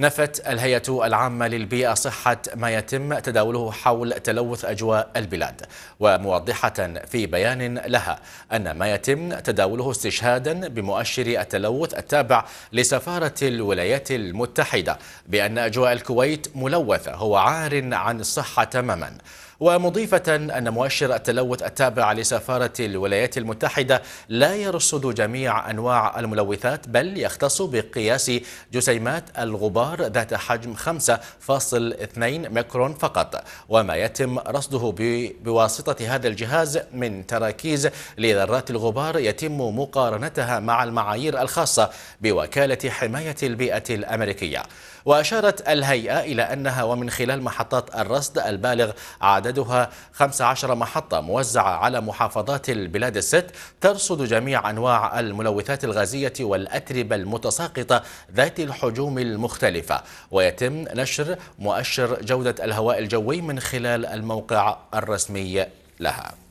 نفت الهيئة العامة للبيئة صحة ما يتم تداوله حول تلوث أجواء البلاد وموضحة في بيان لها أن ما يتم تداوله استشهادا بمؤشر التلوث التابع لسفارة الولايات المتحدة بأن أجواء الكويت ملوثة هو عار عن الصحة تماما ومضيفة أن مؤشر التلوث التابع لسفارة الولايات المتحدة لا يرصد جميع أنواع الملوثات بل يختص بقياس جسيمات الغبار ذات حجم 5.2 ميكرون فقط وما يتم رصده بواسطة هذا الجهاز من تراكيز لذرات الغبار يتم مقارنتها مع المعايير الخاصة بوكالة حماية البيئة الأمريكية وأشارت الهيئة إلى أنها ومن خلال محطات الرصد البالغ عدد عددها 15 محطة موزعة على محافظات البلاد الست ترصد جميع أنواع الملوثات الغازية والأتربة المتساقطة ذات الحجوم المختلفة ويتم نشر مؤشر جودة الهواء الجوي من خلال الموقع الرسمي لها